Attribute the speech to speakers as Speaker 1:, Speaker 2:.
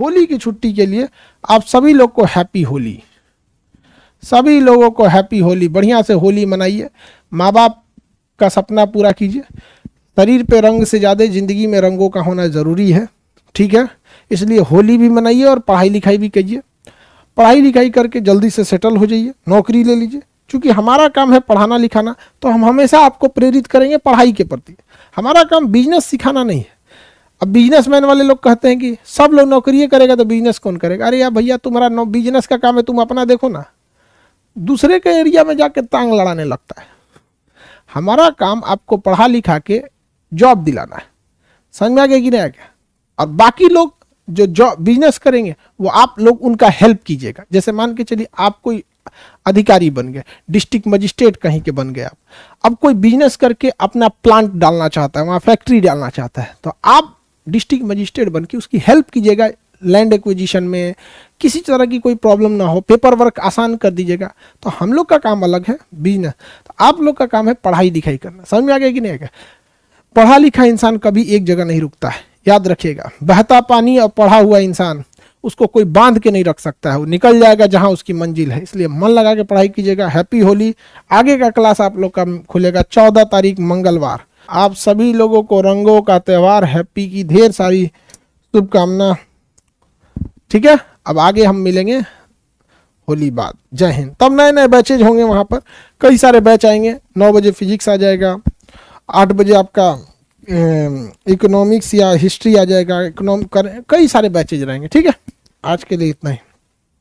Speaker 1: होली की छुट्टी के लिए आप सभी लोग को हैप्पी होली सभी लोगों को हैप्पी होली बढ़िया से होली मनाइए माँ बाप का सपना पूरा कीजिए शरीर पे रंग से ज़्यादा ज़िंदगी में रंगों का होना ज़रूरी है ठीक है इसलिए होली भी मनाइए और पढ़ाई लिखाई भी कीजिए पढ़ाई लिखाई करके जल्दी से सेटल हो जाइए नौकरी ले लीजिए क्योंकि हमारा काम है पढ़ाना लिखाना तो हम हमेशा आपको प्रेरित करेंगे पढ़ाई के प्रति हमारा काम बिजनेस सिखाना नहीं है अब बिजनेसमैन वाले लोग कहते हैं कि सब लोग नौकरी करेगा तो बिजनेस कौन करेगा अरे यार भैया तुम्हारा नौ बिजनेस का काम है तुम अपना देखो ना दूसरे के एरिया में जाके तांग लड़ाने लगता है हमारा काम आपको पढ़ा लिखा के जॉब दिलाना है समझ में आ गया कि नहीं आ गया और बाकी लोग जो जॉब बिजनेस करेंगे वो आप लोग उनका हेल्प कीजिएगा जैसे मान के चलिए आप कोई अधिकारी बन गए डिस्ट्रिक्ट मजिस्ट्रेट कहीं के बन गए आप अब कोई बिजनेस करके अपना प्लांट डालना चाहता है वहाँ फैक्ट्री डालना चाहता है तो आप डिस्ट्रिक्ट मजिस्ट्रेट बन के उसकी हेल्प कीजिएगा लैंड एक्विजिशन में किसी तरह की कोई प्रॉब्लम ना हो पेपर वर्क आसान कर दीजिएगा तो हम लोग का काम अलग है बिजनेस तो आप लोग का काम है पढ़ाई लिखाई करना समझ में आ गया कि नहीं आएगा पढ़ा लिखा इंसान कभी एक जगह नहीं रुकता है याद रखिएगा बहता पानी और पढ़ा हुआ इंसान उसको कोई बांध के नहीं रख सकता है वो निकल जाएगा जहाँ उसकी मंजिल है इसलिए मन लगा के पढ़ाई कीजिएगा हैप्पी होली आगे का क्लास आप लोग का खुलेगा चौदह तारीख मंगलवार आप सभी लोगों को रंगों का त्यौहार हैप्पी की ढेर सारी शुभकामना ठीक है अब आगे हम मिलेंगे होली बाद जय हिंद तब नए नए बैचेज होंगे वहाँ पर कई सारे बैच आएंगे नौ बजे फिजिक्स आ जाएगा आठ बजे आपका इकोनॉमिक्स या हिस्ट्री आ जाएगा इकोनॉमिक कई सारे बैचेज रहेंगे ठीक है आज के लिए इतना ही